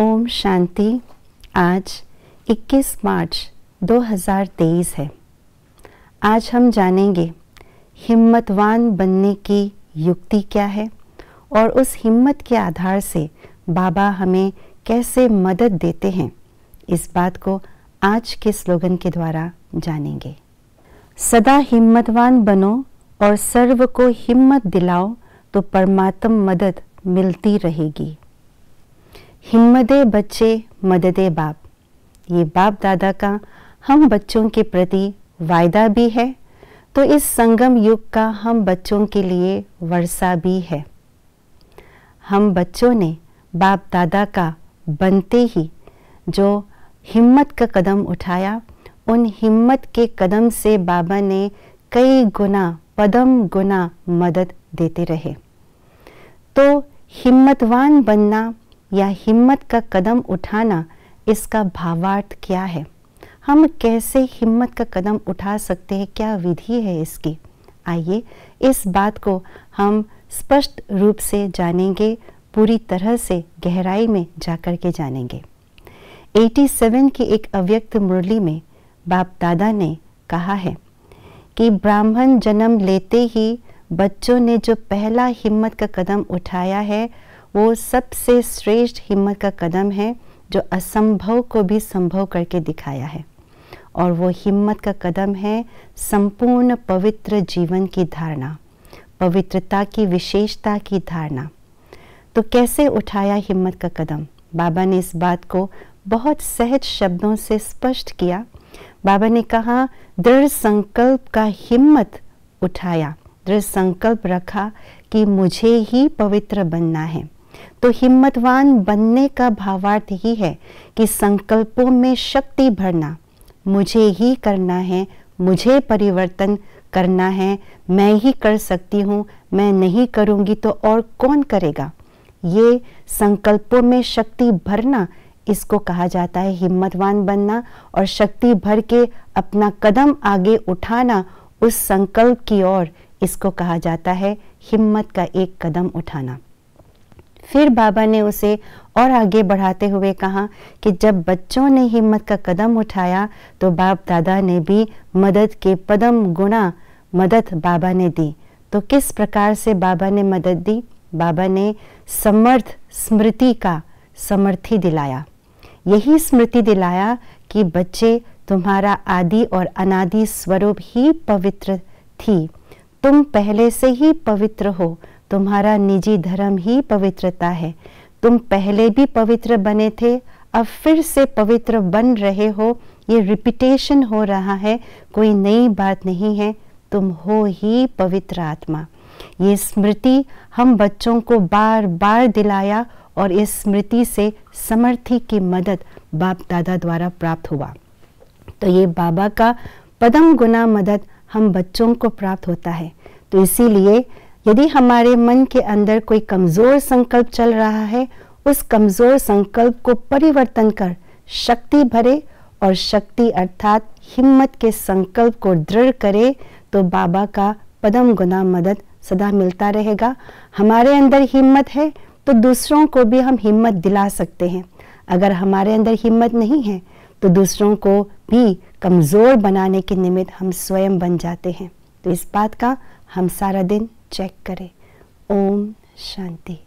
ओम शांति आज 21 मार्च 2023 है आज हम जानेंगे हिम्मतवान बनने की युक्ति क्या है और उस हिम्मत के आधार से बाबा हमें कैसे मदद देते हैं इस बात को आज के स्लोगन के द्वारा जानेंगे सदा हिम्मतवान बनो और सर्व को हिम्मत दिलाओ तो परमात्म मदद मिलती रहेगी हिम्मत बच्चे मदद बाप ये बाप दादा का हम बच्चों के प्रति वायदा भी है तो इस संगम युग का हम बच्चों के लिए वर्षा भी है हम बच्चों ने बाप दादा का बनते ही जो हिम्मत का कदम उठाया उन हिम्मत के कदम से बाबा ने कई गुना पदम गुना मदद देते रहे तो हिम्मतवान बनना या हिम्मत का कदम उठाना इसका भावार्थ क्या है हम कैसे हिम्मत का कदम उठा सकते हैं क्या विधि है इसकी आइए इस बात को हम स्पष्ट रूप से जानेंगे पूरी तरह से गहराई में जाकर के जानेंगे 87 की एक अव्यक्त मुरली में बाप दादा ने कहा है कि ब्राह्मण जन्म लेते ही बच्चों ने जो पहला हिम्मत का कदम उठाया है वो सबसे श्रेष्ठ हिम्मत का कदम है जो असंभव को भी संभव करके दिखाया है और वो हिम्मत का कदम है संपूर्ण पवित्र जीवन की धारणा पवित्रता की विशेषता की धारणा तो कैसे उठाया हिम्मत का कदम बाबा ने इस बात को बहुत सहज शब्दों से स्पष्ट किया बाबा ने कहा दृढ़ संकल्प का हिम्मत उठाया दृढ़ संकल्प रखा कि मुझे ही पवित्र बनना है तो हिम्मतवान बनने का भावार्थ ही है कि संकल्पों में शक्ति भरना मुझे ही करना है मुझे परिवर्तन करना है मैं ही कर सकती हूँ मैं नहीं करूँगी तो और कौन करेगा ये संकल्पों में शक्ति भरना इसको कहा जाता है हिम्मतवान बनना और शक्ति भर के अपना कदम आगे उठाना उस संकल्प की ओर इसको कहा जाता है हिम्मत का एक कदम उठाना फिर बाबा ने उसे और आगे बढ़ाते हुए कहा कि जब बच्चों ने हिम्मत का कदम उठाया तो बाप दादा ने भी मदद के पदम गुना मदद बाबा ने दी तो किस प्रकार से बाबा ने मदद दी बाबा ने समर्थ स्मृति का समर्थी दिलाया यही स्मृति दिलाया कि बच्चे तुम्हारा आदि और अनादि स्वरूप ही पवित्र थी तुम पहले से ही पवित्र हो तुम्हारा निजी धर्म ही पवित्रता है तुम पहले भी पवित्र बने थे अब फिर से पवित्र बन रहे हो ये रिपीटेशन हो रहा है कोई नई बात नहीं है तुम हो ही पवित्र आत्मा ये स्मृति हम बच्चों को बार बार दिलाया और इस स्मृति से समर्थी की मदद बाप दादा द्वारा प्राप्त हुआ तो ये बाबा का पदम गुना मदद हम बच्चों को प्राप्त होता है तो इसीलिए यदि हमारे मन के अंदर कोई कमज़ोर संकल्प चल रहा है उस कमज़ोर संकल्प को परिवर्तन कर शक्ति भरे और शक्ति अर्थात हिम्मत के संकल्प को दृढ़ करे तो बाबा का पदम गुना मदद सदा मिलता रहेगा हमारे अंदर हिम्मत है तो दूसरों को भी हम हिम्मत दिला सकते हैं अगर हमारे अंदर हिम्मत नहीं है तो दूसरों को भी कमज़ोर बनाने के निमित्त हम स्वयं बन जाते हैं तो इस बात का हम सारा दिन चेक करें ओम शांति